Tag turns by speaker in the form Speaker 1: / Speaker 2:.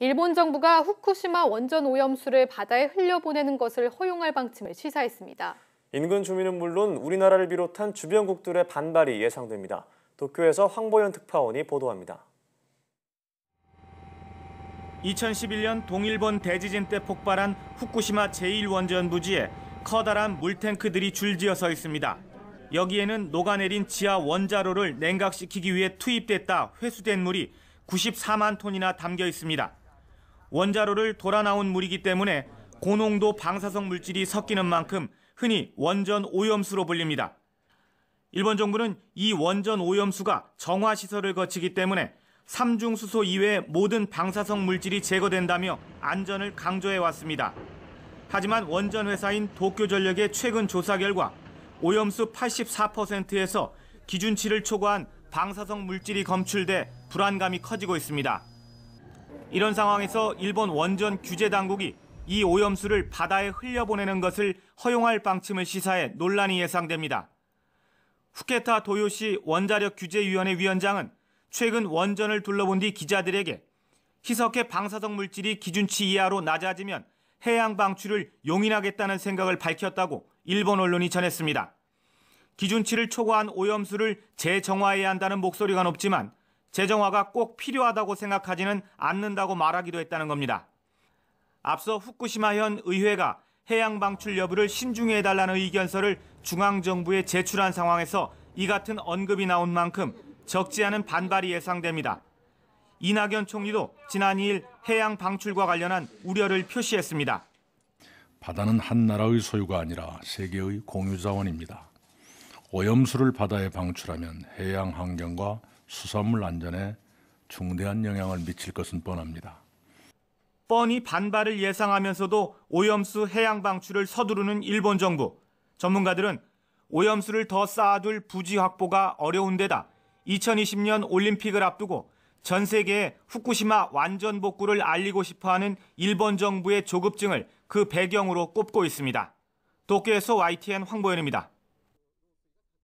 Speaker 1: 일본 정부가 후쿠시마 원전 오염수를 바다에 흘려보내는 것을 허용할 방침을 시사했습니다.
Speaker 2: 인근 주민은 물론 우리나라를 비롯한 주변국들의 반발이 예상됩니다. 도쿄에서 황보연 특파원이 보도합니다.
Speaker 1: 2011년 동일본 대지진 때 폭발한 후쿠시마 제1원전 부지에 커다란 물탱크들이 줄지어 서 있습니다. 여기에는 녹아내린 지하 원자로를 냉각시키기 위해 투입됐다 회수된 물이 94만 톤이나 담겨 있습니다. 원자로를 돌아 나온 물이기 때문에 고농도 방사성 물질이 섞이는 만큼 흔히 원전 오염수로 불립니다. 일본 정부는 이 원전 오염수가 정화 시설을 거치기 때문에 삼중수소 이외의 모든 방사성 물질이 제거된다며 안전을 강조해 왔습니다. 하지만 원전 회사인 도쿄전력의 최근 조사 결과 오염수 84%에서 기준치를 초과한 방사성 물질이 검출돼 불안감이 커지고 있습니다. 이런 상황에서 일본 원전 규제 당국이 이 오염수를 바다에 흘려보내는 것을 허용할 방침을 시사해 논란이 예상됩니다. 후케타 도요시 원자력 규제위원회 위원장은 최근 원전을 둘러본 뒤 기자들에게 희석해 방사성 물질이 기준치 이하로 낮아지면 해양 방출을 용인하겠다는 생각을 밝혔다고 일본 언론이 전했습니다. 기준치를 초과한 오염수를 재정화해야 한다는 목소리가 높지만 재정화가 꼭 필요하다고 생각하지는 않는다고 말하기도 했다는 겁니다. 앞서 후쿠시마현 의회가 해양 방출 여부를 신중 해달라는 의견서를 중앙정부에 제출한 상황에서 이 같은 언급이 나온 만큼 적지 않은 반발이 예상됩니다. 이낙연 총리도 지난 2일 해양 방출과 관련한 우려를 표시했습니다.
Speaker 3: 바다는 한 나라의 소유가 아니라 세계의 공유 자원입니다. 오염수를 바다에 방출하면 해양 환경과 수산물 안전에 중대한 영향을 미칠 것은 뻔합니다.
Speaker 1: 뻔히 반발을 예상하면서도 오염수 해양 방출을 서두르는 일본 정부. 전문가들은 오염수를 더 쌓아둘 부지 확보가 어려운 데다 2020년 올림픽을 앞두고 전 세계에 후쿠시마 완전 복구를 알리고 싶어 하는 일본 정부의 조급증을 그 배경으로 꼽고 있습니다. 도쿄에서 YTN 황보현입니다.